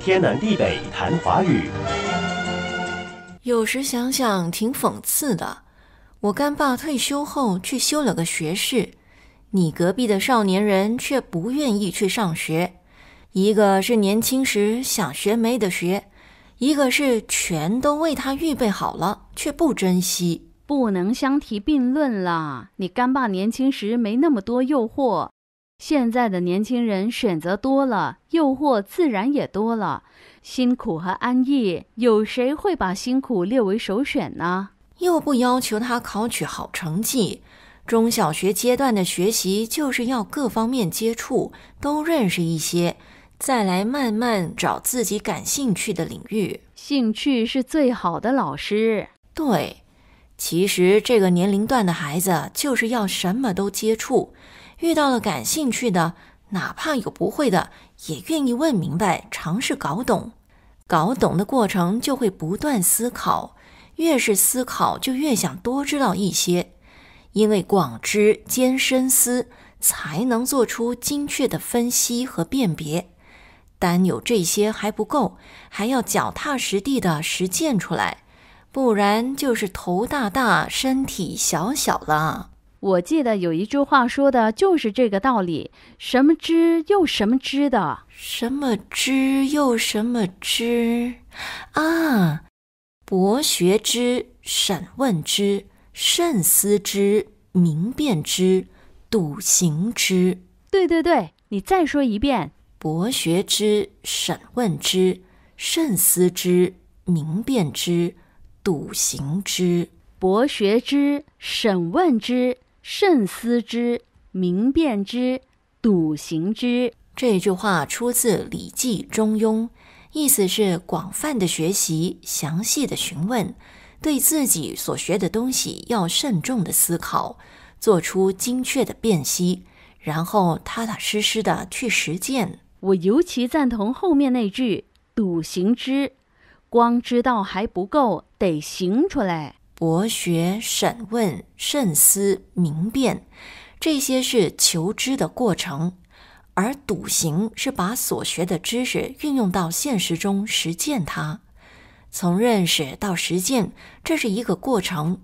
天南地北谈华语，有时想想挺讽刺的。我干爸退休后去修了个学士，你隔壁的少年人却不愿意去上学。一个是年轻时想学没得学，一个是全都为他预备好了却不珍惜。不能相提并论了。你干爸年轻时没那么多诱惑。现在的年轻人选择多了，诱惑自然也多了。辛苦和安逸，有谁会把辛苦列为首选呢？又不要求他考取好成绩，中小学阶段的学习就是要各方面接触，都认识一些，再来慢慢找自己感兴趣的领域。兴趣是最好的老师。对，其实这个年龄段的孩子就是要什么都接触。遇到了感兴趣的，哪怕有不会的，也愿意问明白，尝试搞懂。搞懂的过程就会不断思考，越是思考就越想多知道一些，因为广知兼深思才能做出精确的分析和辨别。单有这些还不够，还要脚踏实地地实践出来，不然就是头大大，身体小小了。我记得有一句话说的就是这个道理，什么知又什么知的，什么知又什么知，啊，博学之，审问之，慎思之，明辨之，笃行之。对对对，你再说一遍：博学之，审问之，慎思之，明辨之，笃行之。博学之，审问之。慎思之，明辨之，笃行之。这句话出自《礼记·中庸》，意思是广泛的学习，详细的询问，对自己所学的东西要慎重的思考，做出精确的辨析，然后踏踏实实的去实践。我尤其赞同后面那句“笃行之”，光知道还不够，得行出来。博学、审问、慎思、明辨，这些是求知的过程；而笃行是把所学的知识运用到现实中实践它。从认识到实践，这是一个过程。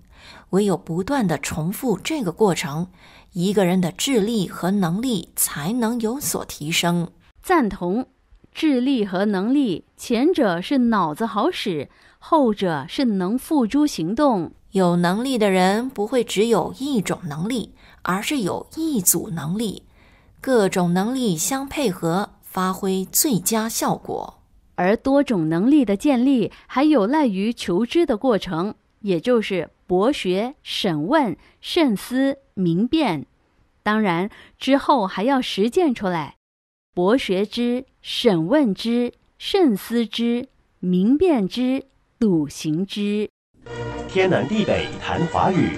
唯有不断的重复这个过程，一个人的智力和能力才能有所提升。赞同。智力和能力，前者是脑子好使，后者是能付诸行动。有能力的人不会只有一种能力，而是有一组能力，各种能力相配合，发挥最佳效果。而多种能力的建立，还有赖于求知的过程，也就是博学、审问、慎思、明辨。当然，之后还要实践出来。博学之，审问之，慎思之，明辨之，笃行之。天南地北谈华语。